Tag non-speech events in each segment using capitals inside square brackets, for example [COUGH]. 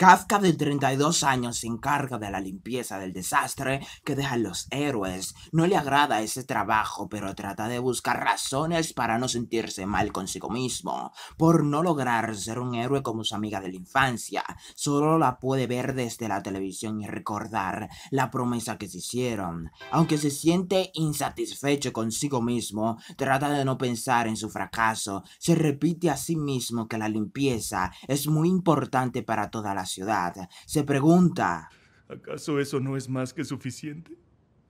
Kafka de 32 años se encarga de la limpieza del desastre que dejan los héroes. No le agrada ese trabajo, pero trata de buscar razones para no sentirse mal consigo mismo, por no lograr ser un héroe como su amiga de la infancia. Solo la puede ver desde la televisión y recordar la promesa que se hicieron. Aunque se siente insatisfecho consigo mismo, trata de no pensar en su fracaso. Se repite a sí mismo que la limpieza es muy importante para toda la ciudad, se pregunta... ¿Acaso eso no es más que suficiente?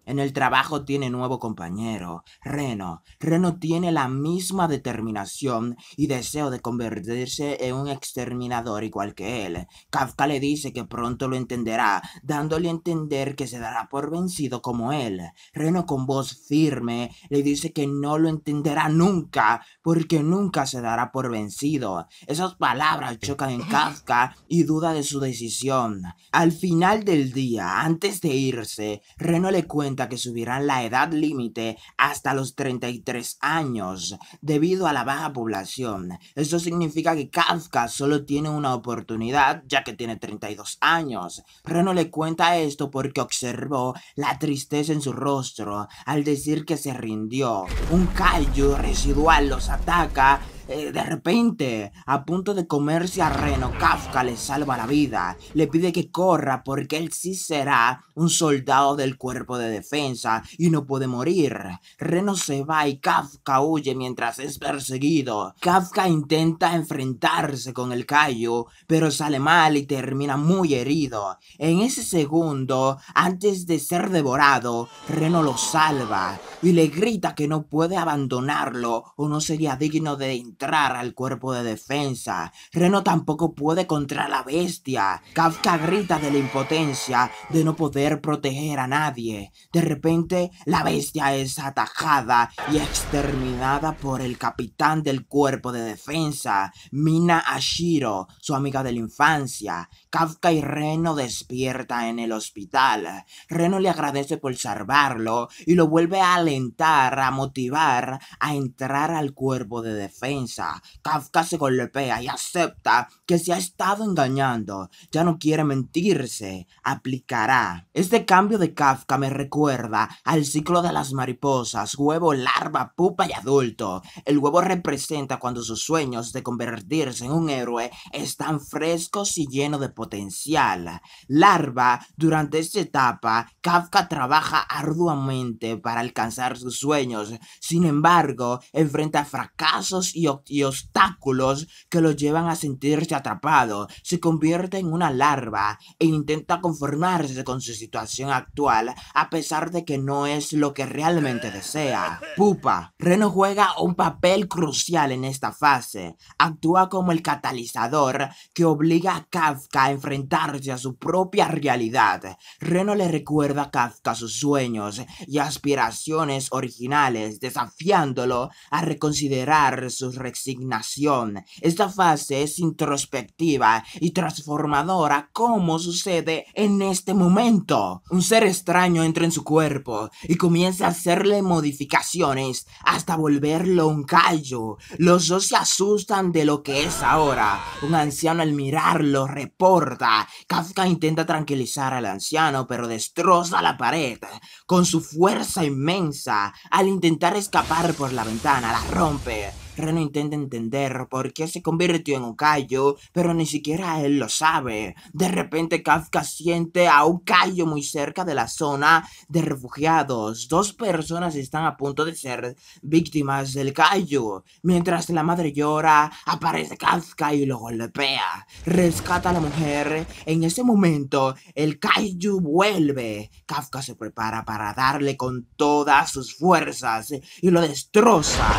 En el trabajo tiene nuevo compañero, Reno. Reno tiene la misma determinación y deseo de convertirse en un exterminador igual que él. Kafka le dice que pronto lo entenderá, dándole a entender que se dará por vencido como él. Reno con voz firme le dice que no lo entenderá nunca, porque nunca se dará por vencido. Esas palabras chocan en Kafka y duda de su decisión. Al final del día, antes de irse, Reno le cuenta que subirán la edad límite hasta los 33 años debido a la baja población. Esto significa que Kafka solo tiene una oportunidad ya que tiene 32 años. Reno le cuenta esto porque observó la tristeza en su rostro al decir que se rindió. Un callo residual los ataca eh, de repente, a punto de comerse a Reno, Kafka le salva la vida. Le pide que corra porque él sí será un soldado del cuerpo de defensa y no puede morir. Reno se va y Kafka huye mientras es perseguido. Kafka intenta enfrentarse con el cayo pero sale mal y termina muy herido. En ese segundo, antes de ser devorado, Reno lo salva y le grita que no puede abandonarlo o no sería digno de entrar al cuerpo de defensa. Reno tampoco puede contra la bestia. Kafka grita de la impotencia de no poder proteger a nadie. De repente, la bestia es atajada y exterminada por el capitán del cuerpo de defensa, Mina Ashiro, su amiga de la infancia. Kafka y Reno despierta en el hospital. Reno le agradece por salvarlo y lo vuelve a alentar, a motivar a entrar al cuerpo de defensa. Kafka se golpea y acepta que se ha estado engañando. Ya no quiere mentirse. Aplicará. Este cambio de Kafka me recuerda al ciclo de las mariposas, huevo, larva, pupa y adulto. El huevo representa cuando sus sueños de convertirse en un héroe están frescos y llenos de potencial. Larva, durante esta etapa, Kafka trabaja arduamente para alcanzar sus sueños. Sin embargo, enfrenta fracasos y obstáculos y obstáculos que lo llevan a sentirse atrapado, se convierte en una larva e intenta conformarse con su situación actual a pesar de que no es lo que realmente desea. Pupa. Reno juega un papel crucial en esta fase. Actúa como el catalizador que obliga a Kafka a enfrentarse a su propia realidad. Reno le recuerda a Kafka sus sueños y aspiraciones originales, desafiándolo a reconsiderar sus resignación. Esta fase es introspectiva y transformadora como sucede en este momento. Un ser extraño entra en su cuerpo y comienza a hacerle modificaciones hasta volverlo un callo. Los dos se asustan de lo que es ahora. Un anciano al mirarlo reporta. Kafka intenta tranquilizar al anciano pero destroza la pared con su fuerza inmensa. Al intentar escapar por la ventana la rompe Reno intenta entender por qué se convirtió en un kaiju, pero ni siquiera él lo sabe. De repente Kafka siente a un callo muy cerca de la zona de refugiados. Dos personas están a punto de ser víctimas del kaiju. Mientras la madre llora, aparece Kafka y lo golpea. Rescata a la mujer. En ese momento, el kaiju vuelve. Kafka se prepara para darle con todas sus fuerzas y lo destroza.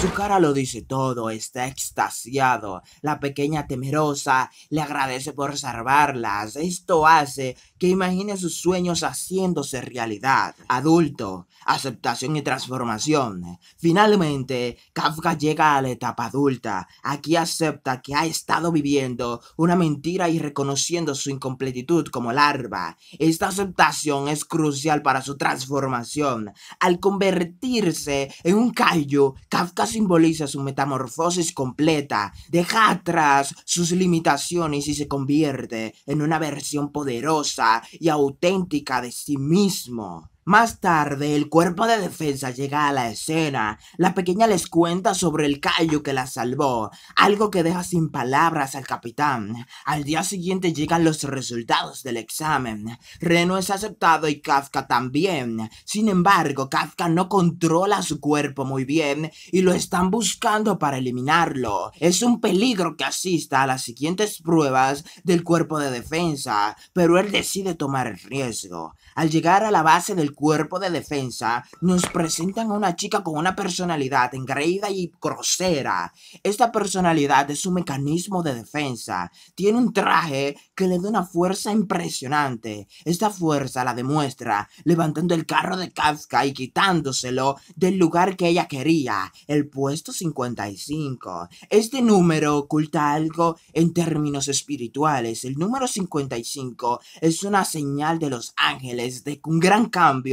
Su cara lo dice todo, está extasiado. La pequeña temerosa le agradece por salvarlas. Esto hace que imagine sus sueños haciéndose realidad. Adulto, aceptación y transformación. Finalmente, Kafka llega a la etapa adulta. Aquí acepta que ha estado viviendo una mentira y reconociendo su incompletitud como larva. Esta aceptación es crucial para su transformación. Al convertirse en un callo, Kafka simboliza su metamorfosis completa, deja atrás sus limitaciones y se convierte en una versión poderosa y auténtica de sí mismo. Más tarde, el cuerpo de defensa llega a la escena. La pequeña les cuenta sobre el callo que la salvó, algo que deja sin palabras al capitán. Al día siguiente llegan los resultados del examen. Reno es aceptado y Kafka también. Sin embargo, Kafka no controla su cuerpo muy bien y lo están buscando para eliminarlo. Es un peligro que asista a las siguientes pruebas del cuerpo de defensa, pero él decide tomar el riesgo. Al llegar a la base del cuerpo de defensa, nos presentan a una chica con una personalidad engreída y grosera. Esta personalidad es un mecanismo de defensa. Tiene un traje que le da una fuerza impresionante. Esta fuerza la demuestra levantando el carro de Kafka y quitándoselo del lugar que ella quería, el puesto 55. Este número oculta algo en términos espirituales. El número 55 es una señal de los ángeles de un gran cambio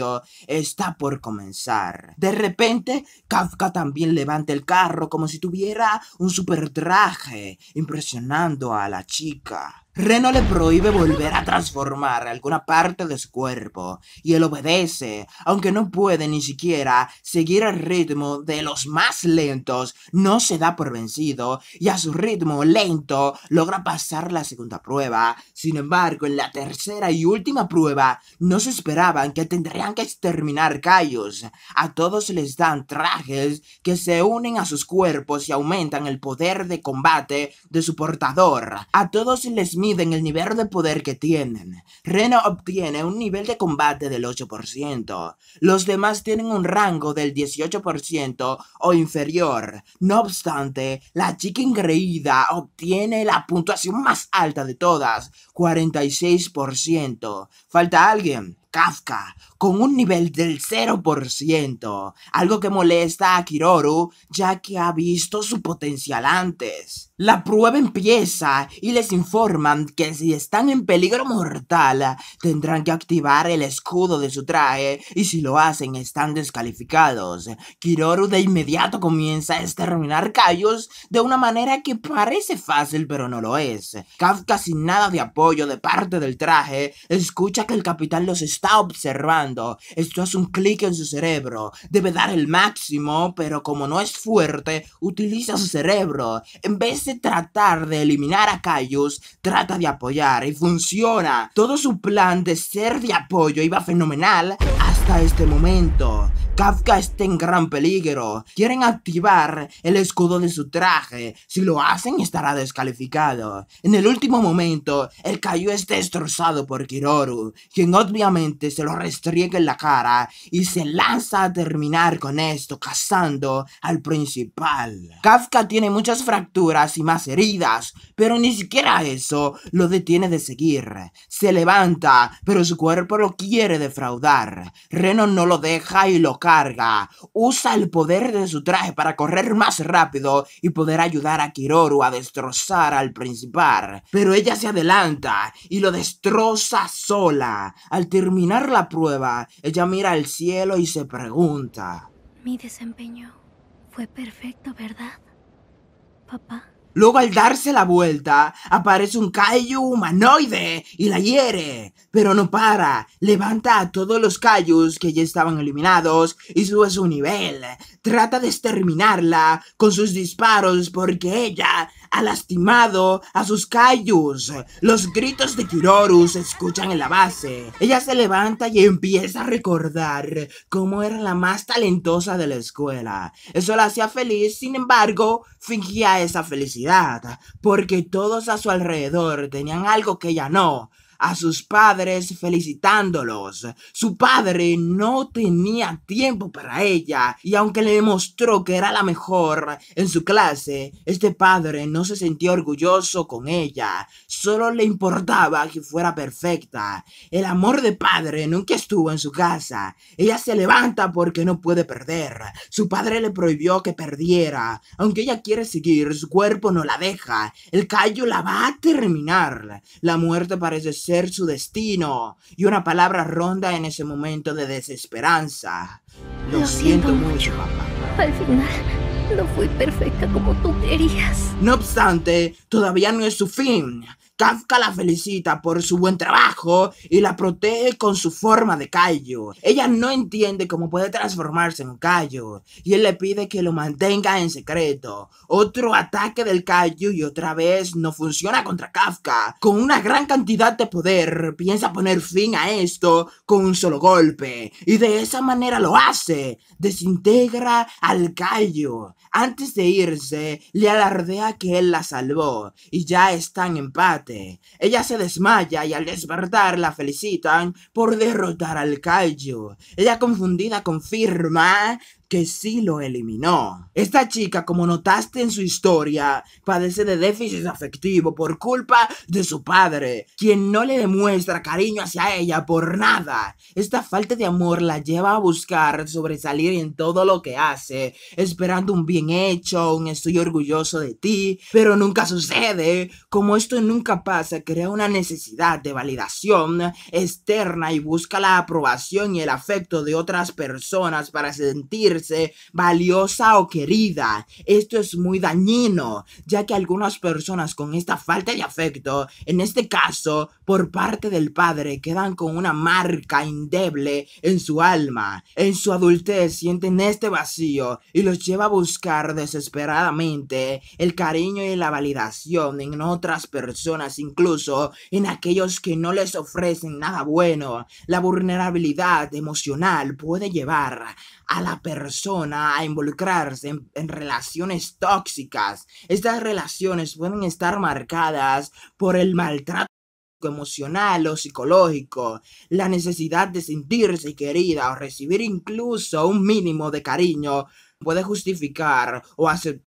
está por comenzar. De repente, Kafka también levanta el carro como si tuviera un super traje, impresionando a la chica. Reno le prohíbe volver a transformar alguna parte de su cuerpo, y él obedece, aunque no puede ni siquiera seguir el ritmo de los más lentos, no se da por vencido, y a su ritmo lento logra pasar la segunda prueba. Sin embargo, en la tercera y última prueba, no se esperaban que tendrían que exterminar callos. A todos les dan trajes que se unen a sus cuerpos y aumentan el poder de combate de su portador. A todos les en el nivel de poder que tienen. Rena obtiene un nivel de combate del 8%. Los demás tienen un rango del 18% o inferior. No obstante, la chica ingreída obtiene la puntuación más alta de todas, 46%. ¿Falta alguien? Kafka con un nivel del 0%, algo que molesta a Kiroru ya que ha visto su potencial antes. La prueba empieza y les informan que si están en peligro mortal tendrán que activar el escudo de su traje y si lo hacen están descalificados. Kiroru de inmediato comienza a exterminar callos de una manera que parece fácil pero no lo es. Kafka sin nada de apoyo de parte del traje escucha que el capitán los está observando. Esto hace un clic en su cerebro. Debe dar el máximo, pero como no es fuerte, utiliza su cerebro. En vez de tratar de eliminar a Caius, trata de apoyar y funciona. Todo su plan de ser de apoyo iba fenomenal hasta este momento. Kafka está en gran peligro. Quieren activar el escudo de su traje. Si lo hacen, estará descalificado. En el último momento, el cayó es destrozado por Kiroru, quien obviamente se lo restriega en la cara y se lanza a terminar con esto, cazando al principal. Kafka tiene muchas fracturas y más heridas, pero ni siquiera eso lo detiene de seguir. Se levanta, pero su cuerpo lo quiere defraudar. Reno no lo deja y lo carga. Usa el poder de su traje para correr más rápido y poder ayudar a Kiroru a destrozar al principal. Pero ella se adelanta y lo destroza sola. Al terminar la prueba, ella mira al cielo y se pregunta. Mi desempeño fue perfecto, ¿verdad? Papá. Luego al darse la vuelta, aparece un Kaiju humanoide y la hiere, pero no para, levanta a todos los callos que ya estaban eliminados y sube su nivel, trata de exterminarla con sus disparos porque ella ha lastimado a sus callos. Los gritos de Kiroru se escuchan en la base. Ella se levanta y empieza a recordar cómo era la más talentosa de la escuela. Eso la hacía feliz, sin embargo, fingía esa felicidad, porque todos a su alrededor tenían algo que ella no a sus padres felicitándolos. Su padre no tenía tiempo para ella y aunque le demostró que era la mejor en su clase, este padre no se sentía orgulloso con ella. Solo le importaba que fuera perfecta. El amor de padre nunca estuvo en su casa. Ella se levanta porque no puede perder. Su padre le prohibió que perdiera. Aunque ella quiere seguir, su cuerpo no la deja. El callo la va a terminar. La muerte parece ser su destino. Y una palabra ronda en ese momento de desesperanza. Lo, siento, siento, mucho, papá. Al final, no fui perfecta como tú querías. No obstante, todavía no es su fin. Kafka la felicita por su buen trabajo y la protege con su forma de callo. Ella no entiende cómo puede transformarse en un callo y él le pide que lo mantenga en secreto. Otro ataque del callo y otra vez no funciona contra Kafka. Con una gran cantidad de poder piensa poner fin a esto con un solo golpe y de esa manera lo hace. Desintegra al callo. Antes de irse, le alardea que él la salvó y ya están en empate ella se desmaya y al despertar la felicitan por derrotar al callo. Ella confundida confirma que sí lo eliminó. Esta chica, como notaste en su historia, padece de déficit afectivo por culpa de su padre, quien no le demuestra cariño hacia ella por nada. Esta falta de amor la lleva a buscar sobresalir en todo lo que hace, esperando un bien hecho, un estoy orgulloso de ti, pero nunca sucede. Como esto nunca pasa, crea una necesidad de validación externa y busca la aprobación y el afecto de otras personas para sentir valiosa o querida. Esto es muy dañino, ya que algunas personas con esta falta de afecto, en este caso por parte del padre, quedan con una marca indeble en su alma. En su adultez sienten este vacío y los lleva a buscar desesperadamente el cariño y la validación en otras personas, incluso en aquellos que no les ofrecen nada bueno. La vulnerabilidad emocional puede llevar a la persona a involucrarse en, relaciones tóxicas. Estas relaciones pueden estar marcadas por el maltrato emocional o psicológico, la necesidad de sentirse querida o recibir incluso un mínimo de cariño puede justificar o aceptar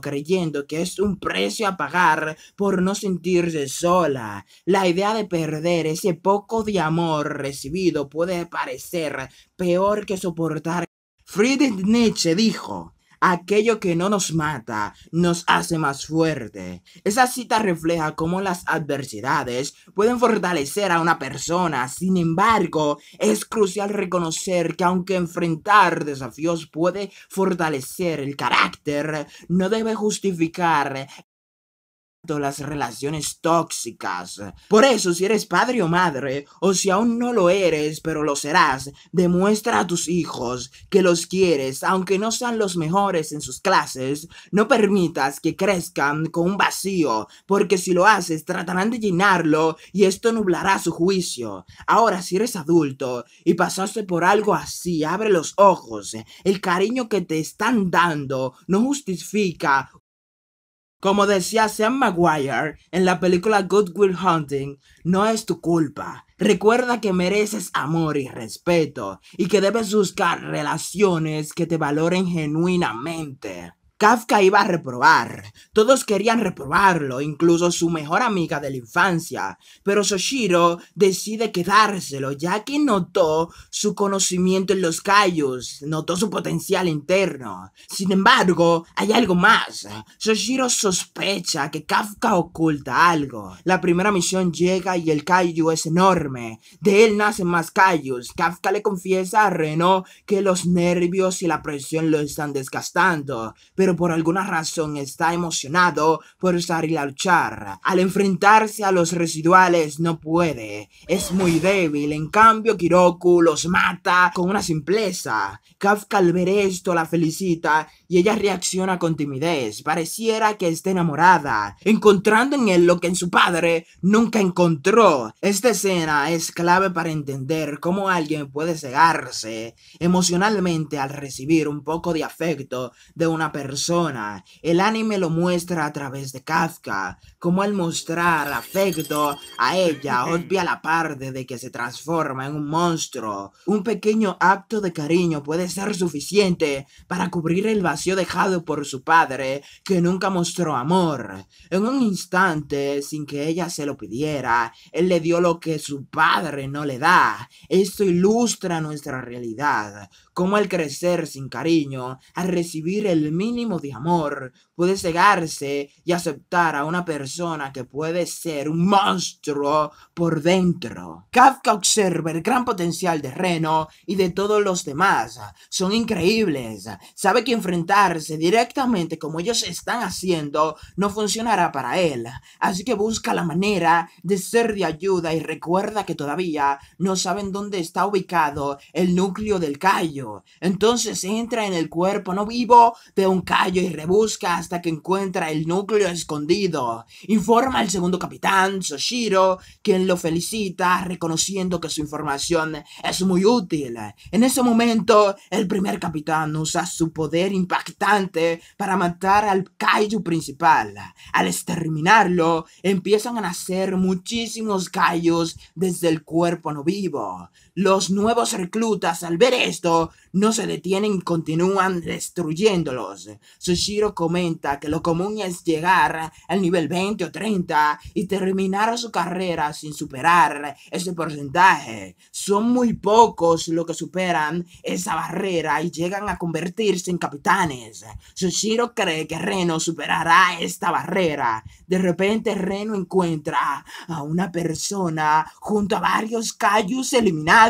creyendo que es un precio a pagar por no sentirse sola. La idea de perder ese poco de amor recibido puede parecer peor que soportar. Friedrich Nietzsche dijo, Aquello que no nos mata nos hace más fuerte. Esa cita refleja cómo las adversidades pueden fortalecer a una persona. Sin embargo, es crucial reconocer que aunque enfrentar desafíos puede fortalecer el carácter, no debe justificar las relaciones tóxicas. Por eso, si eres padre o madre, o si aún no lo eres, pero lo serás, demuestra a tus hijos que los quieres, aunque no sean los mejores en sus clases, no permitas que crezcan con un vacío, porque si lo haces tratarán de llenarlo y esto nublará su juicio. Ahora, si eres adulto y pasaste por algo así, abre los ojos. El cariño que te están dando no justifica como decía Sam Maguire en la película Good Will Hunting, no es tu culpa. Recuerda que mereces amor y respeto y que debes buscar relaciones que te valoren genuinamente. Kafka iba a reprobar. Todos querían reprobarlo, incluso su mejor amiga de la infancia. Pero Soshiro decide quedárselo, ya que notó su conocimiento en los callos, notó su potencial interno. Sin embargo, hay algo más. Soshiro sospecha que Kafka oculta algo. La primera misión llega y el callo es enorme. De él nacen más callos. Kafka le confiesa a Reno que los nervios y la presión lo están desgastando. Pero por alguna razón está emocionado por salir a luchar. Al enfrentarse a los residuales no puede, es muy débil, en cambio Kiroku los mata con una simpleza. Kafka al ver esto la felicita y ella reacciona con timidez, pareciera que está enamorada, encontrando en él lo que en su padre nunca encontró. Esta escena es clave para entender cómo alguien puede cegarse emocionalmente al recibir un poco de afecto de una persona persona. El anime lo muestra a través de Kafka, como al mostrar afecto a ella, [LAUGHS] obvia la parte de que se transforma en un monstruo. Un pequeño acto de cariño puede ser suficiente para cubrir el vacío dejado por su padre, que nunca mostró amor. En un instante, sin que ella se lo pidiera, él le dio lo que su padre no le da. Esto ilustra nuestra realidad cómo al crecer sin cariño, al recibir el mínimo de amor, puede cegarse y aceptar a una persona que puede ser un monstruo por dentro. Kafka observa el gran potencial de Reno y de todos los demás. Son increíbles. Sabe que enfrentarse directamente como ellos están haciendo no funcionará para él. Así que busca la manera de ser de ayuda y recuerda que todavía no saben dónde está ubicado el núcleo del callo entonces entra en el cuerpo no vivo de un callo y rebusca hasta que encuentra el núcleo escondido. Informa al segundo capitán, Soshiro, quien lo felicita reconociendo que su información es muy útil. En ese momento, el primer capitán usa su poder impactante para matar al kaiju principal. Al exterminarlo, empiezan a nacer muchísimos callos desde el cuerpo no vivo. Los nuevos reclutas, al ver esto, no se detienen y continúan destruyéndolos. Sushiro comenta que lo común es llegar al nivel 20 o 30 y terminar su carrera sin superar ese porcentaje. Son muy pocos los que superan esa barrera y llegan a convertirse en capitanes. Sushiro cree que Reno superará esta barrera. De repente Reno encuentra a una persona junto a varios Kaijus eliminados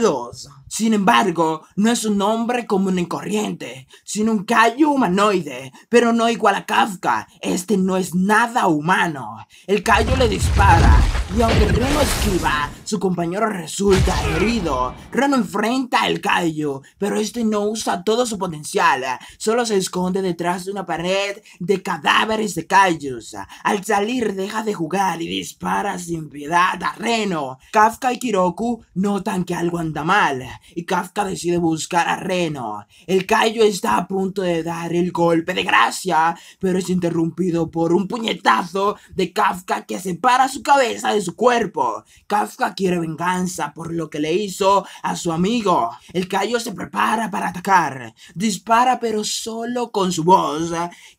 sin embargo, no es un hombre común y corriente, sino un callo humanoide, pero no igual a Kafka. Este no es nada humano. El callo le dispara y aunque Reno esquiva, su compañero resulta herido. Reno enfrenta al Kaiju, pero este no usa todo su potencial. Solo se esconde detrás de una pared de cadáveres de Kaijus. Al salir deja de jugar y dispara sin piedad a Reno. Kafka y Kiroku notan que algo anda mal y Kafka decide buscar a Reno. El Kaiju está a punto de dar el golpe de gracia, pero es interrumpido por un puñetazo de Kafka que separa su cabeza de su cuerpo. Kafka quiere venganza por lo que le hizo a su amigo. El callo se prepara para atacar. Dispara pero solo con su voz.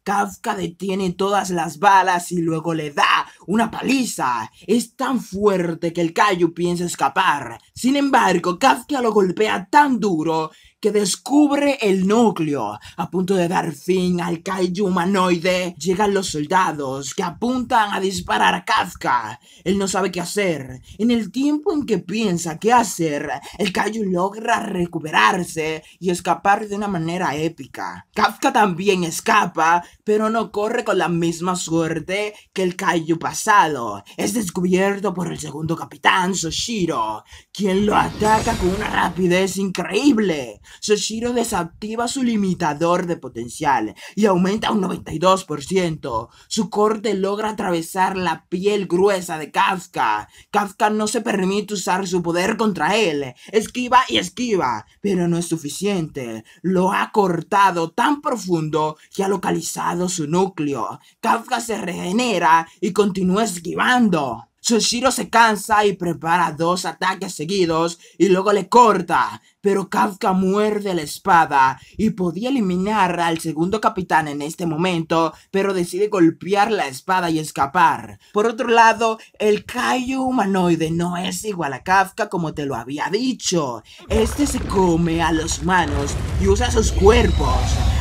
Kafka detiene todas las balas y luego le da una paliza. Es tan fuerte que el Kaiju piensa escapar. Sin embargo, Kafka lo golpea tan duro que descubre el núcleo. A punto de dar fin al Kaiju humanoide, llegan los soldados que apuntan a disparar a Kafka. Él no sabe qué hacer. En el tiempo en que piensa qué hacer, el Kaiju logra recuperarse y escapar de una manera épica. Kafka también escapa, pero no corre con la misma suerte que el Kaiju es descubierto por el segundo capitán Soshiro, quien lo ataca con una rapidez increíble. Soshiro desactiva su limitador de potencial y aumenta un 92%. Su corte logra atravesar la piel gruesa de Kafka. Kafka no se permite usar su poder contra él. Esquiva y esquiva, pero no es suficiente. Lo ha cortado tan profundo que ha localizado su núcleo. Kafka se regenera y continúa no esquivando. Soshiro se cansa y prepara dos ataques seguidos y luego le corta, pero Kafka muerde la espada y podía eliminar al segundo capitán en este momento, pero decide golpear la espada y escapar. Por otro lado, el Kaiju humanoide no es igual a Kafka como te lo había dicho. Este se come a los manos y usa sus cuerpos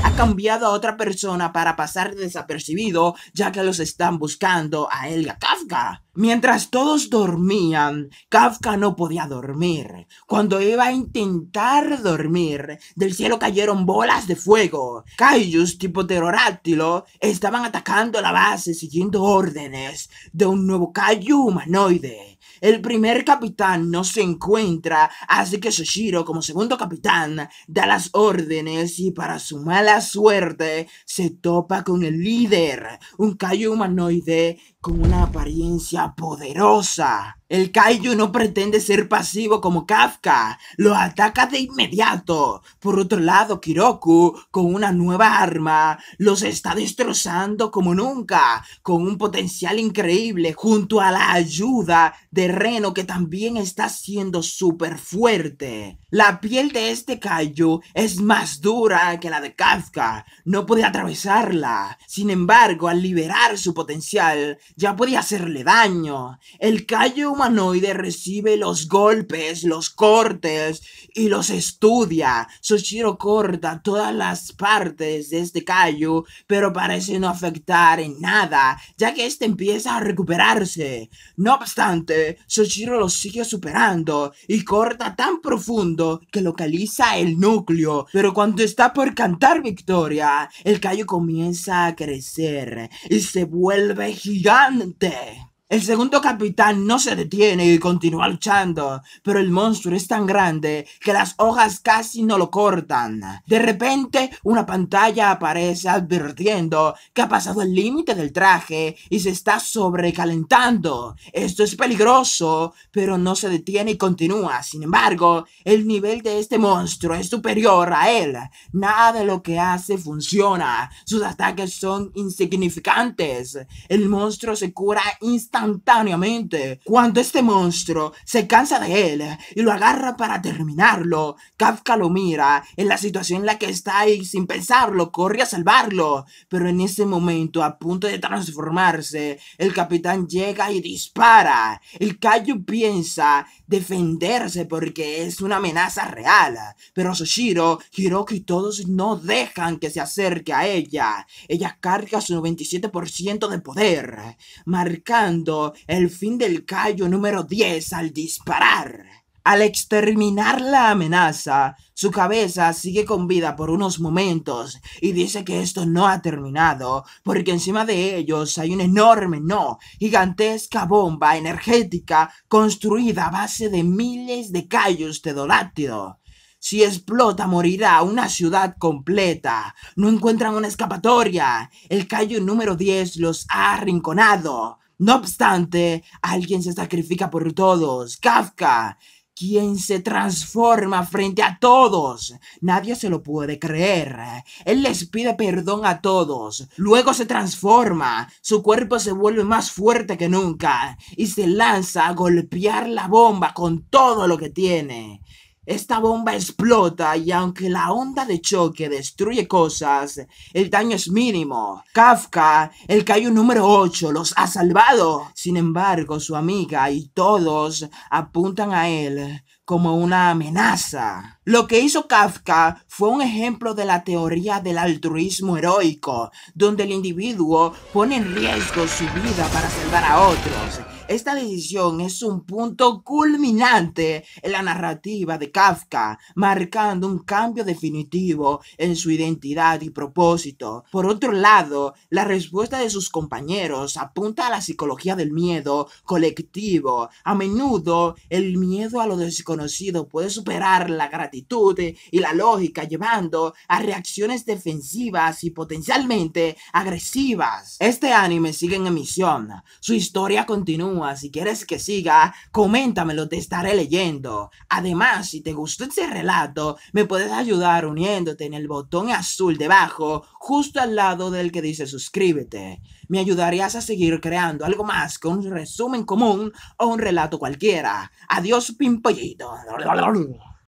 ha cambiado a otra persona para pasar desapercibido, ya que los están buscando a él Kafka. Mientras todos dormían, Kafka no podía dormir. Cuando iba a intentar dormir, del cielo cayeron bolas de fuego. Kaijus tipo terroráctilo estaban atacando la base siguiendo órdenes de un nuevo Kaiju humanoide. El primer capitán no se encuentra, así que Shoshiro, como segundo capitán, da las órdenes y para su mala suerte se topa con el líder, un callo humanoide con una apariencia poderosa. El Kaiju no pretende ser pasivo como Kafka, lo ataca de inmediato. Por otro lado, Kiroku, con una nueva arma, los está destrozando como nunca, con un potencial increíble, junto a la ayuda de Reno, que también está siendo súper fuerte. La piel de este Kaiju es más dura que la de Kafka, no puede atravesarla. Sin embargo, al liberar su potencial, ya podía hacerle daño. El callo humanoide recibe los golpes, los cortes y los estudia. Soshiro corta todas las partes de este callo, pero parece no afectar en nada, ya que este empieza a recuperarse. No obstante, Soshiro lo sigue superando y corta tan profundo que localiza el núcleo. Pero cuando está por cantar victoria, el callo comienza a crecer y se vuelve gigante grande El segundo capitán no se detiene y continúa luchando, pero el monstruo es tan grande que las hojas casi no lo cortan. De repente, una pantalla aparece advirtiendo que ha pasado el límite del traje y se está sobrecalentando. Esto es peligroso, pero no se detiene y continúa. Sin embargo, el nivel de este monstruo es superior a él. Nada de lo que hace funciona. Sus ataques son insignificantes. El monstruo se cura instantáneamente instantáneamente. Cuando este monstruo se cansa de él y lo agarra para terminarlo, Kafka lo mira en la situación en la que está y sin pensarlo corre a salvarlo. Pero en ese momento, a punto de transformarse, el capitán llega y dispara. El Kaiju piensa defenderse porque es una amenaza real. Pero Soshiro, Hiroki y todos no dejan que se acerque a ella. Ella carga su 97% de poder, marcando el fin del callo número 10 al disparar. Al exterminar la amenaza, su cabeza sigue con vida por unos momentos y dice que esto no ha terminado, porque encima de ellos hay una enorme, no, gigantesca bomba energética construida a base de miles de callos de dolátido. Si explota, morirá una ciudad completa. No encuentran una escapatoria. El callo número 10 los ha arrinconado. No obstante, alguien se sacrifica por todos. Kafka, quien se transforma frente a todos. Nadie se lo puede creer. Él les pide perdón a todos. Luego se transforma. Su cuerpo se vuelve más fuerte que nunca y se lanza a golpear la bomba con todo lo que tiene. Esta bomba explota y aunque la onda de choque destruye cosas, el daño es mínimo. Kafka, el cayó número 8, los ha salvado. Sin embargo, su amiga y todos apuntan a él como una amenaza. Lo que hizo Kafka fue un ejemplo de la teoría del altruismo heroico, donde el individuo pone en riesgo su vida para salvar a otros. Esta decisión es un punto culminante en la narrativa de Kafka, marcando un cambio definitivo en su identidad y propósito. Por otro lado, la respuesta de sus compañeros apunta a la psicología del miedo colectivo. A menudo, el miedo a lo desconocido puede superar la gratitud y la lógica, llevando a reacciones defensivas y potencialmente agresivas. Este anime sigue en emisión. Su historia continúa si quieres que siga, coméntamelo, te estaré leyendo. Además, si te gustó este relato, me puedes ayudar uniéndote en el botón azul debajo, justo al lado del que dice suscríbete. Me ayudarías a seguir creando algo más que un resumen común o un relato cualquiera. Adiós, pimpollito.